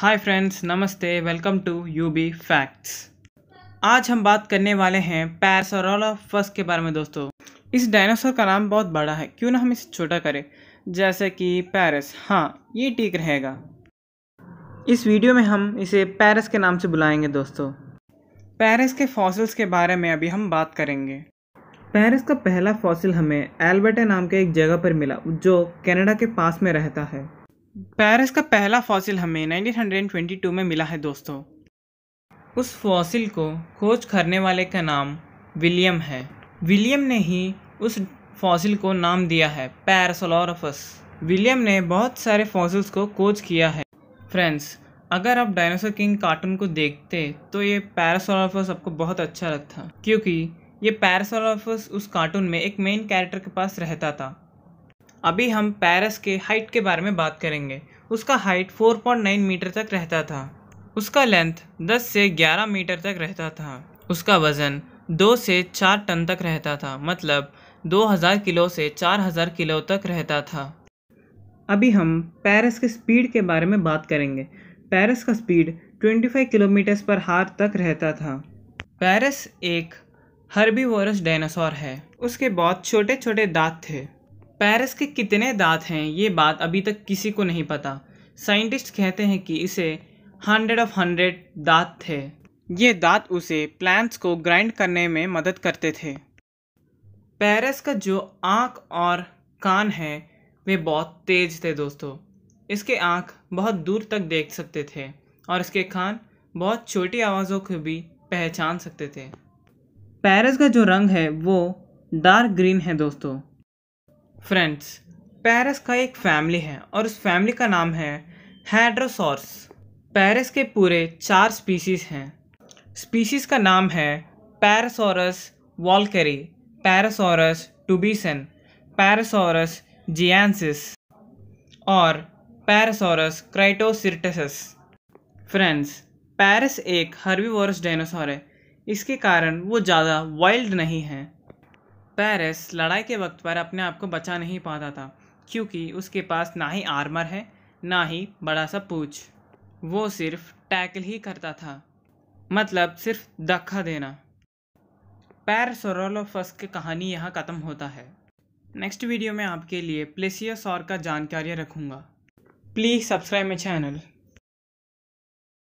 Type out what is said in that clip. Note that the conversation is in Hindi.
हाय फ्रेंड्स नमस्ते welcome to U B facts आज हम बात करने वाले हैं पैरस और ऑफ फर्स्ट के बारे में दोस्तों इस डायनासोर का नाम बहुत बड़ा है क्यों ना हम इसे छोटा करें जैसे कि पैरस हाँ ये ठीक रहेगा इस वीडियो में हम इसे पैरस के नाम से बुलाएंगे दोस्तों पैरस के फॉसिल्स के बारे में अभी हम बात करेंगे पैरस का पहला फॉसिल हमें एल्बर्टा नाम के एक जगह पर मिला जो कनाडा के पास में रहता है पेरिस का पहला फॉसिल हमें 1922 में मिला है दोस्तों उस फॉसिल को खोज करने वाले का नाम विलियम है विलियम ने ही उस फॉसिल को नाम दिया है पैरसोलोरफस विलियम ने बहुत सारे फॉसिल्स को खोज किया है फ्रेंड्स अगर आप डायनासोर किंग कार्टून को देखते तो ये पैरासोलोफस आपको बहुत अच्छा लगता क्योंकि ये पैरासोलोफस उस कार्टून में एक मेन कैरेक्टर के पास रहता था अभी हम पैरस के हाइट के बारे में बात करेंगे उसका हाइट 4.9 मीटर तक रहता था उसका लेंथ 10 से 11 मीटर तक रहता था उसका वज़न 2 से 4 टन तक रहता था मतलब 2000 किलो से 4000 किलो तक रहता था अभी हम पेरिस के स्पीड के बारे में बात करेंगे पेरिस का स्पीड 25 किलोमीटर पर हार तक रहता था पेरिस एक हर्बीवोरस डायनासोर है उसके बहुत छोटे छोटे दांत थे पेरिस के कितने दांत हैं ये बात अभी तक किसी को नहीं पता साइंटिस्ट कहते हैं कि इसे हंड्रेड ऑफ हंड्रेड दांत थे ये दांत उसे प्लांट्स को ग्राइंड करने में मदद करते थे पेरिस का जो आँख और कान है वे बहुत तेज थे दोस्तों इसके आँख बहुत दूर तक देख सकते थे और इसके कान बहुत छोटी आवाज़ों को भी पहचान सकते थे पेरिस का जो रंग है वो डार्क ग्रीन है दोस्तों फ्रेंड्स पेरिस का एक फैमिली है और उस फैमिली का नाम है हैड्रोसॉर्स पेरिस के पूरे चार स्पीशीज़ हैं स्पीशीज़ का नाम है parasaurus walkeri parasaurus tubicen parasaurus jiayinensis और पैरासोरस क्राइटोसिर्टसस फ्रेंड्स पैरिस एक हर्बीवोरस डायनासोर है इसके कारण वो ज़्यादा वाइल्ड नहीं है पेरिस लड़ाई के वक्त पर अपने आप को बचा नहीं पाता था क्योंकि उसके पास ना ही आर्मर है ना ही बड़ा सा पूछ वो सिर्फ टैकल ही करता था मतलब सिर्फ धक्खा देना पैर फर्स्ट की कहानी यहाँ ख़त्म होता है नेक्स्ट वीडियो में आपके लिए प्लेसियस और का जानकारी रखूँगा प्लीज़ सब्सक्राइब माई चैनल